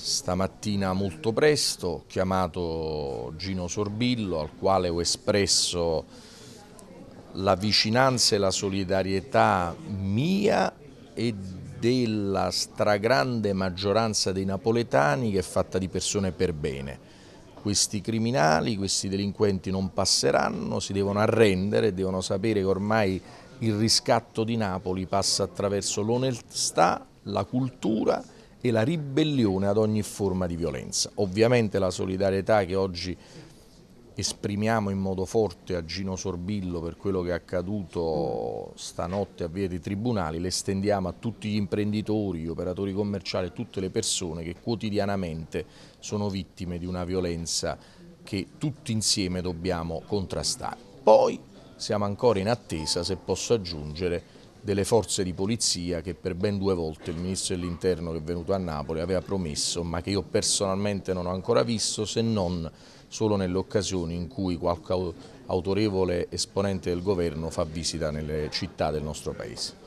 Stamattina molto presto ho chiamato Gino Sorbillo al quale ho espresso la vicinanza e la solidarietà mia e della stragrande maggioranza dei napoletani che è fatta di persone per bene. Questi criminali, questi delinquenti non passeranno, si devono arrendere, devono sapere che ormai il riscatto di Napoli passa attraverso l'onestà, la cultura e la ribellione ad ogni forma di violenza. Ovviamente la solidarietà che oggi esprimiamo in modo forte a Gino Sorbillo per quello che è accaduto stanotte a via dei tribunali, l'estendiamo a tutti gli imprenditori, gli operatori commerciali, tutte le persone che quotidianamente sono vittime di una violenza che tutti insieme dobbiamo contrastare. Poi siamo ancora in attesa, se posso aggiungere, delle forze di polizia che per ben due volte il Ministro dell'Interno che è venuto a Napoli aveva promesso ma che io personalmente non ho ancora visto se non solo nell'occasione in cui qualche autorevole esponente del governo fa visita nelle città del nostro Paese.